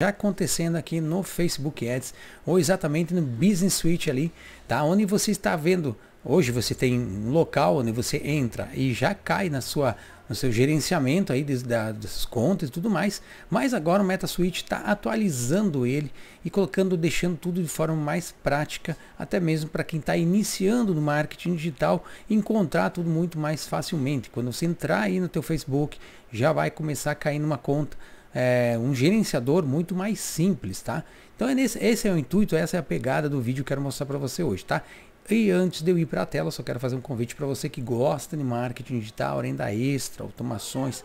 já acontecendo aqui no Facebook Ads ou exatamente no Business Suite ali, tá? Onde você está vendo Hoje você tem um local onde você entra e já cai na sua, no seu gerenciamento aí das contas e tudo mais. Mas agora o Meta Suite está atualizando ele e colocando, deixando tudo de forma mais prática, até mesmo para quem está iniciando no marketing digital, encontrar tudo muito mais facilmente. Quando você entrar aí no teu Facebook, já vai começar a cair numa conta é, um gerenciador muito mais simples, tá? Então é nesse, esse é o intuito, essa é a pegada do vídeo que eu quero mostrar para você hoje, tá? E antes de eu ir para a tela, só quero fazer um convite para você que gosta de marketing digital, renda extra, automações.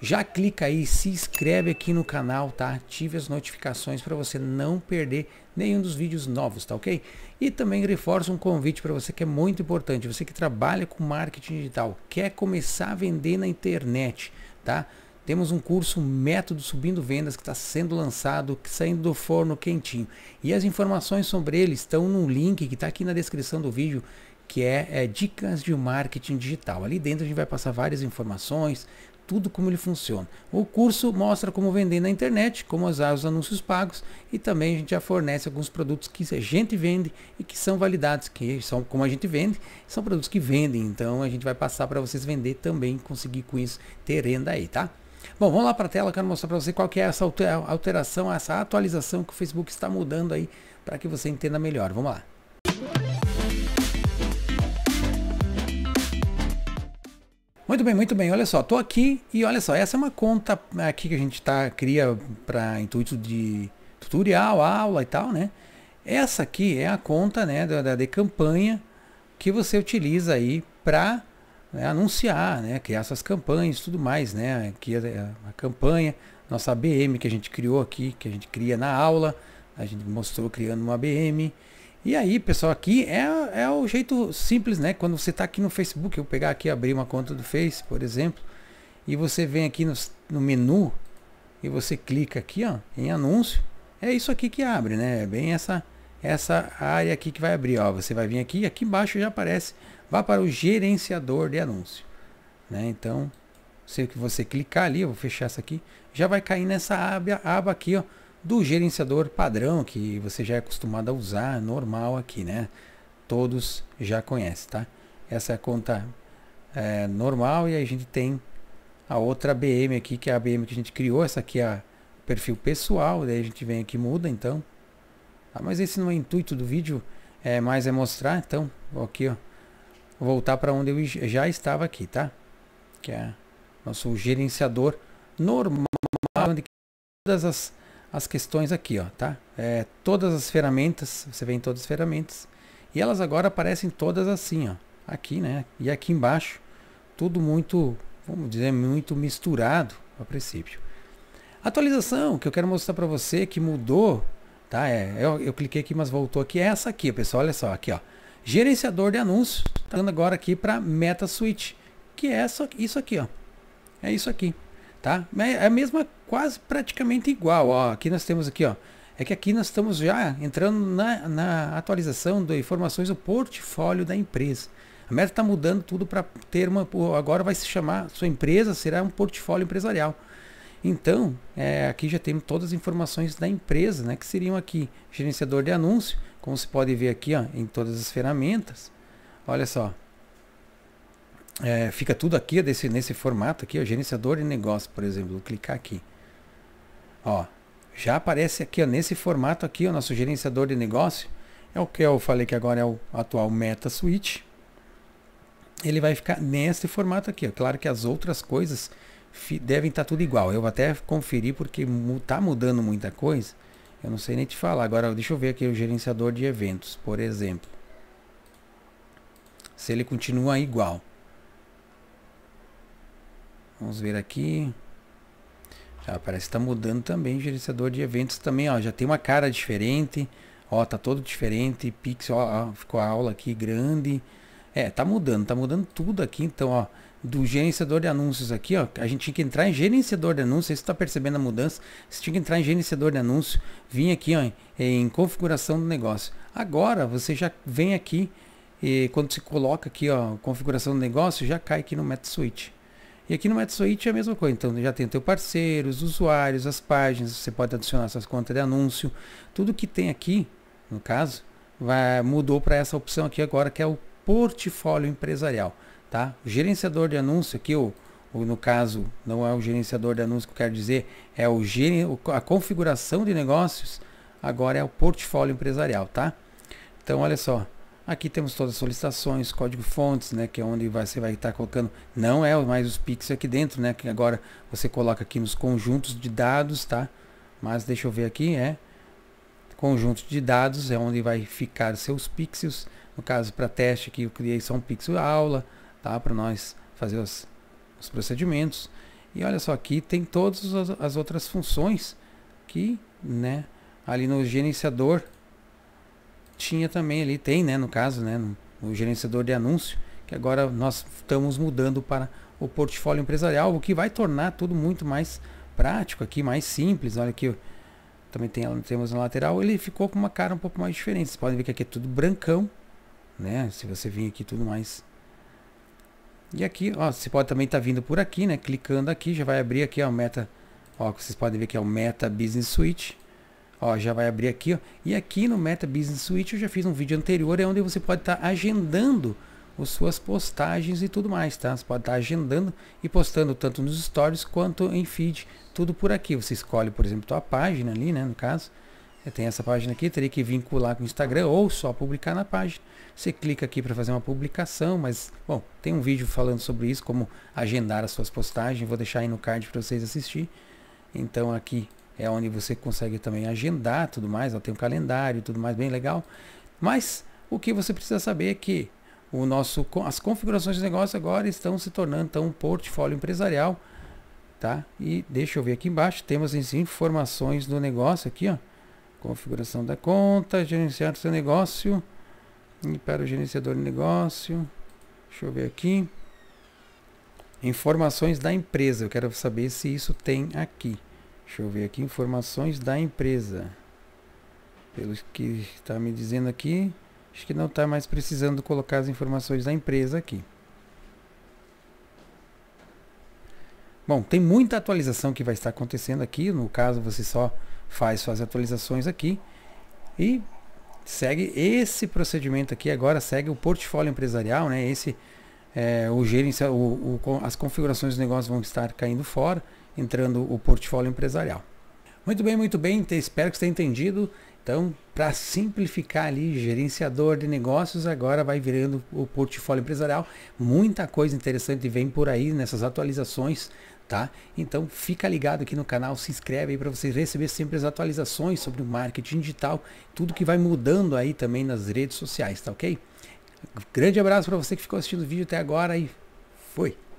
Já clica aí, se inscreve aqui no canal, tá? Ative as notificações para você não perder nenhum dos vídeos novos, tá ok? E também reforço um convite para você que é muito importante. Você que trabalha com marketing digital, quer começar a vender na internet, tá? Temos um curso Método Subindo Vendas que está sendo lançado, saindo do forno quentinho. E as informações sobre ele estão no link que está aqui na descrição do vídeo, que é, é Dicas de Marketing Digital. Ali dentro a gente vai passar várias informações, tudo como ele funciona. O curso mostra como vender na internet, como usar os anúncios pagos e também a gente já fornece alguns produtos que a gente vende e que são validados, que são como a gente vende, são produtos que vendem. Então a gente vai passar para vocês vender também, conseguir com isso ter renda aí, tá? Bom, vamos lá para a tela, quero mostrar para você qual que é essa alteração, essa atualização que o Facebook está mudando aí para que você entenda melhor. Vamos lá. Muito bem, muito bem. Olha só, estou aqui e olha só, essa é uma conta aqui que a gente tá cria para intuito de tutorial, aula e tal, né? Essa aqui é a conta, né, da, da de campanha que você utiliza aí para né, anunciar, né, criar essas campanhas e tudo mais, né, aqui a, a, campanha, nossa ABM que a gente criou aqui, que a gente cria na aula, a gente mostrou criando uma ABM, e aí pessoal, aqui é, é o jeito simples, né, quando você está aqui no Facebook, eu pegar aqui abrir uma conta do Face, por exemplo, e você vem aqui no, no menu, e você clica aqui ó, em anúncio, é isso aqui que abre, né, é bem essa essa área aqui que vai abrir. Ó, você vai vir aqui, aqui embaixo já aparece. Vá para o gerenciador de anúncio. Né? Então, se você clicar ali, eu vou fechar essa aqui, já vai cair nessa aba, aba aqui ó, do gerenciador padrão que você já é acostumado a usar, normal aqui, né? Todos já conhecem, tá? Essa é a conta é, normal e aí a gente tem a outra BM aqui, que é a BM que a gente criou, essa aqui é a perfil pessoal, daí a gente vem aqui muda então ah, mas esse não é intuito do vídeo, é mais é mostrar. Então, aqui, ó, vou voltar para onde eu já estava aqui, tá? Que é nosso gerenciador normal, onde todas as, as questões aqui, ó, tá? É, todas as ferramentas, você vê em todas as ferramentas. E elas agora aparecem todas assim, ó. Aqui, né? E aqui embaixo. Tudo muito, vamos dizer, muito misturado a princípio. Atualização que eu quero mostrar para você que mudou Tá? É, eu, eu cliquei aqui, mas voltou aqui. É essa aqui, pessoal. Olha só, aqui, ó. Gerenciador de anúncios. Tá dando agora aqui para Meta Switch, que é só isso aqui, ó. É isso aqui, tá? É, é a mesma, quase praticamente igual, ó. Aqui nós temos aqui, ó. É que aqui nós estamos já entrando na, na atualização de informações do portfólio da empresa. A Meta está mudando tudo para ter uma. Agora vai se chamar. Sua empresa será um portfólio empresarial. Então, é, aqui já temos todas as informações da empresa, né, que seriam aqui gerenciador de anúncio, como se pode ver aqui ó, em todas as ferramentas. Olha só, é, fica tudo aqui desse, nesse formato aqui, ó, gerenciador de negócio, por exemplo. Vou clicar aqui. Ó, já aparece aqui ó, nesse formato aqui o nosso gerenciador de negócio. É o que eu falei que agora é o atual Meta Switch. Ele vai ficar nesse formato aqui. Ó. Claro que as outras coisas devem estar tá tudo igual. Eu até conferi porque está mudando muita coisa. Eu não sei nem te falar. Agora, deixa eu ver aqui o gerenciador de eventos, por exemplo. Se ele continua igual. Vamos ver aqui. Já parece que está mudando também o gerenciador de eventos também. Ó, já tem uma cara diferente. Ó, tá todo diferente. Pixel, ó, ficou a aula aqui grande. É, tá mudando, tá mudando tudo aqui, então, ó, do gerenciador de anúncios aqui, ó, a gente tinha que entrar em gerenciador de anúncios, você está percebendo a mudança, você tinha que entrar em gerenciador de anúncios, vim aqui, ó, em configuração do negócio. Agora, você já vem aqui, e quando se coloca aqui, ó, configuração do negócio, já cai aqui no MetaSuite. E aqui no MetaSuite é a mesma coisa, então já tem o teu parceiro, os usuários, as páginas, você pode adicionar suas contas de anúncio, tudo que tem aqui, no caso, vai, mudou para essa opção aqui agora, que é o portfólio empresarial, tá? O gerenciador de anúncio aqui, o, o, no caso, não é o gerenciador de anúncio que eu quero dizer, é o a configuração de negócios, agora é o portfólio empresarial, tá? Então, olha só, aqui temos todas as solicitações, código fontes, né, que é onde você vai estar colocando, não é mais os pixels aqui dentro, né, que agora você coloca aqui nos conjuntos de dados, tá? Mas deixa eu ver aqui, é conjunto de dados é onde vai ficar seus pixels no caso, para teste aqui, eu criei só um pixel aula, tá? Para nós fazer os, os, procedimentos. E olha só, aqui tem todas as, as outras funções que, né? Ali no gerenciador tinha também ali, tem, né? No caso, né? No, no gerenciador de anúncio, que agora nós estamos mudando para o portfólio empresarial, o que vai tornar tudo muito mais prático aqui, mais simples. Olha aqui, também tem, temos na lateral, ele ficou com uma cara um pouco mais diferente. Vocês podem ver que aqui é tudo brancão né? Se você vir aqui tudo mais. E aqui, ó, você pode também estar tá vindo por aqui, né? Clicando aqui, já vai abrir aqui, ó, o Meta. Ó, vocês podem ver que é o Meta Business Suite. Ó, já vai abrir aqui, ó. E aqui no Meta Business Suite eu já fiz um vídeo anterior, é onde você pode estar tá agendando as suas postagens e tudo mais, tá? Você pode estar tá agendando e postando tanto nos stories quanto em feed, tudo por aqui. Você escolhe, por exemplo, tua página ali, né, no caso. É, tem essa página aqui, teria que vincular com o Instagram ou só publicar na página. Você clica aqui para fazer uma publicação, mas, bom, tem um vídeo falando sobre isso, como agendar as suas postagens. Vou deixar aí no card para vocês assistir. Então aqui é onde você consegue também agendar tudo mais. Ó, tem um calendário tudo mais, bem legal. Mas o que você precisa saber é que o nosso, as configurações de negócio agora estão se tornando então, um portfólio empresarial. Tá? E deixa eu ver aqui embaixo, temos as informações do negócio aqui, ó configuração da conta, gerenciar seu negócio, e para o gerenciador de negócio, deixa eu ver aqui, informações da empresa, eu quero saber se isso tem aqui, deixa eu ver aqui, informações da empresa, pelo que está me dizendo aqui, acho que não está mais precisando colocar as informações da empresa aqui. Bom, tem muita atualização que vai estar acontecendo aqui, no caso você só faz suas atualizações aqui e segue esse procedimento aqui agora segue o portfólio empresarial né esse é, o gerencial o, o, as configurações do negócio vão estar caindo fora entrando o portfólio empresarial muito bem muito bem espero que você tenha entendido então, para simplificar ali, gerenciador de negócios agora vai virando o portfólio empresarial. Muita coisa interessante vem por aí nessas atualizações, tá? Então, fica ligado aqui no canal, se inscreve aí para você receber sempre as atualizações sobre o marketing digital, tudo que vai mudando aí também nas redes sociais, tá OK? Grande abraço para você que ficou assistindo o vídeo até agora e fui.